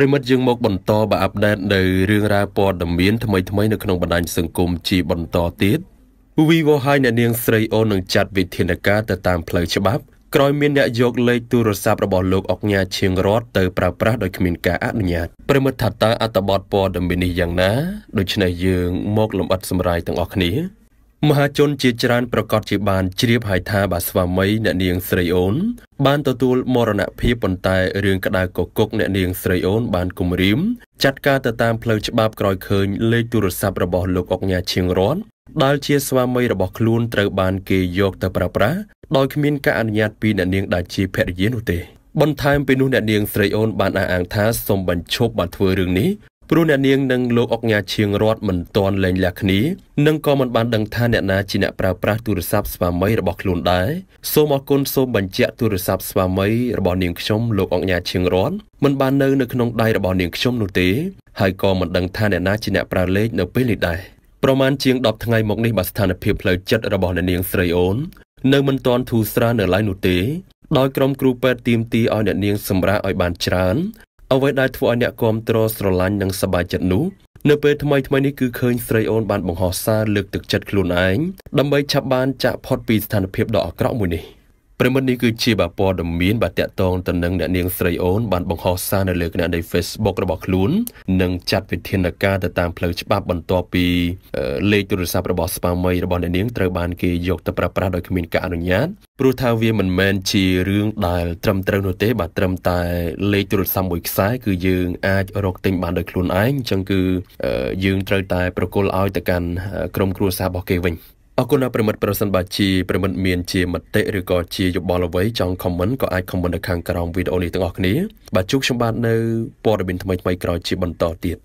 ប្រិមិត្តយើងមកបន្តបើអាប់ដេតនៅរឿងរ៉ាវព័ត៌មានថ្មីថ្មីនៅក្នុងបណ្ដាញសង្គមជាបន្តទៀតវីវហើយអ្នកនាងស្រីអូននឹងចាត់វិធានការទៅតាមផ្លូវច្បាប់ក្រោយមានអ្នកយកលេខទូរស័ព្ទរបស់លោកអុកញ៉ាឈៀងរតទៅប្រើប្រាស់ដោយគ្មានការអនុញ្ញាតប្រិមិត្តថាតើអត្តបទព័ត៌មាននេះយ៉ាងណាដូច្នេះយើងមកលំអិតសម្រាយទាំងអស់គ្នាមហាជនជាច្រើនប្រកាសជាបានជ្រាបហើយថាបាទស្វាមីអ្នកនាងស្រីអូនបានទទួលមរណភាពប៉ុន្តែរឿងក្តៅកគុកអ្នកនាងស្រីអូនបានគំរាមចាត់ការទៅតាមផ្លូវច្បាប់ក្រោយឃើញលេខទូរស័ព្ទរបស់លោកអុកញ៉ាឈៀងរ័ត្នដែលជាស្វាមីរបស់ខ្លួនត្រូវបានគេយកទៅប្រើប្រាស់ដោយគ្មានការអនុញ្ញាតពីអ្នកនាងដែលជាភរិយានោះទេបន្ថែមពីនោះអ្នកនាងស្រីអូនបានអះអាងថាសូមបញ្ឈប់បានធ្វើរឿងនេះព្រោះអ្នកនាងនិងលោកអុកញ៉ាឈៀងរតមិនទាន់លែងលះគ្នានិងក៏មិនបានដឹងថាអ្នកណាជាអ្នកប្រើប្រាស់ទូរស័ព្ទស្វាមីរបស់ខ្លួនដែរសូមអរគុណសូមបញ្ជាក់ទូរស័ព្ទស្វាមីរបស់នាងខ្ញុំលោកអុកញ៉ាឈៀងរតមិនបាននៅនៅក្នុងដៃរបស់នាងខ្ញុំនោះទេហើយក៏មិនដឹងថាអ្នកណាជាអ្នកប្រើលេខនៅពេលនេះដែរប្រមាណជាង10ថ្ងៃមកនេះបើស្ថានភាពផ្លូវចិត្តរបស់អ្នកនាងស្រីអូននៅមិនទាន់ធូរស្រាលនៅឡើយនោះទេដោយក្រុមគ្រូពេទ្យទាមទារឲ្យអ្នកនាងសម្រាកឲ្យបានច្រើនអ្វីដែលធ្វើឲ្យអ្នកគាំទ្រស្រឡាញ់និងសប្បាយចិត្តនោះនៅពេលថ្មីថ្មីនេះគឺឃើញស្រីអូនបានបង្ហោះសារលើកទឹកចិត្តខ្លួនឯងដើម្បីឆាប់បានចាក់ផុតពីស្ថានភាពដ៏អាក្រក់មួយនេះ។ប្រិមត្តនេះគឺជាបព័ត៌មានបាទតកតងទៅនឹងអ្នកនាងស្រីអូនបានបង្ហោះសារនៅលើគណនី Facebook របស់ខ្លួននិងចាត់វិធានការទៅតាមផ្លូវច្បាប់បន្ទាប់ពីលេខទូរស័ព្ទរបស់ស្វាមីរបស់អ្នកនាងត្រូវបានគេយកទៅប្រើប្រាស់ដោយគ្មានការអនុញ្ញាតព្រោះថាវាមិនមែនជារឿងដែលត្រឹមត្រូវនោះទេបាទត្រឹមតែលេខទូរស័ព្ទមួយខ្សែគឺយើងអាចរកទិញបានដោយខ្លួនឯងអញ្ចឹងគឺយើងត្រូវតែប្រគល់ឲ្យទៅកាន់ក្រុមគ្រួសាររបស់គេវិញអរគុណដល់ប្រិមិត្តប្រសិនបើជាប្រិមិត្តមានជាមតិឬក៏ជាយោបល់អ្វីចង់ comment ក៏អាច comment នៅខាងក្រោមវីដេអូនេះទាំងអស់គ្នាបាទជួបខ្ញុំបាទនៅព័ត៌មានថ្មីៗក្រោយជាបន្តទៀត